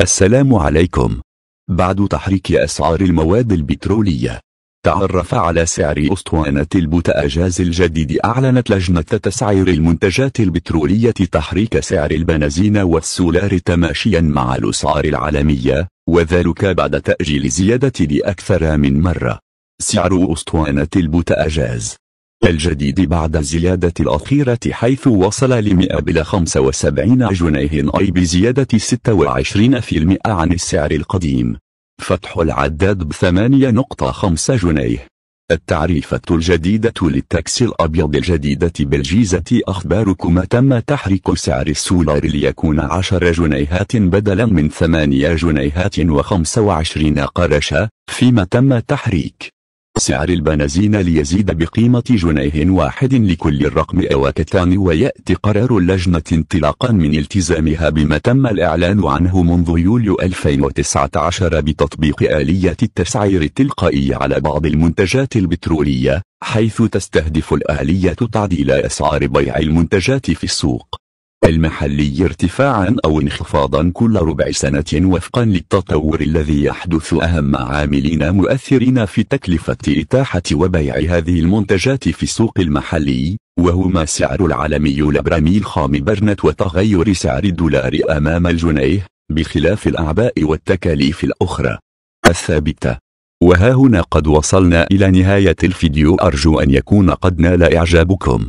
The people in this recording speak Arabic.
السلام عليكم بعد تحريك أسعار المواد البترولية تعرف على سعر أسطوانة البوتاجاز الجديد أعلنت لجنة تسعير المنتجات البترولية تحريك سعر البنزين والسولار تماشيا مع الأسعار العالمية وذلك بعد تأجيل زيادة لأكثر من مرة سعر أسطوانة البوتاجاز الجديد بعد الزيادة الأخيرة حيث وصل ل 175 جنيه أي بزيادة 26% عن السعر القديم فتح العداد ب 8.5 جنيه التعريفة الجديدة للتاكسي الأبيض الجديدة بالجيزة أخباركم تم تحريك سعر السولار ليكون 10 جنيهات بدلا من 8 جنيهات و25 قرشا فيما تم تحريك سعر البنزين ليزيد بقيمة جنيه واحد لكل الرقم أو كتان ويأتي قرار اللجنة انطلاقا من التزامها بما تم الإعلان عنه منذ يوليو 2019 بتطبيق آلية التسعير التلقائي على بعض المنتجات البترولية حيث تستهدف الآلية تعديل أسعار بيع المنتجات في السوق المحلي ارتفاعا أو انخفاضا كل ربع سنة وفقا للتطور الذي يحدث أهم عاملين مؤثرين في تكلفة إتاحة وبيع هذه المنتجات في السوق المحلي وهما سعر العالمي لبراميل خام برنت وتغير سعر الدولار أمام الجنيه بخلاف الأعباء والتكاليف الأخرى الثابتة وها هنا قد وصلنا إلى نهاية الفيديو أرجو أن يكون قد نال إعجابكم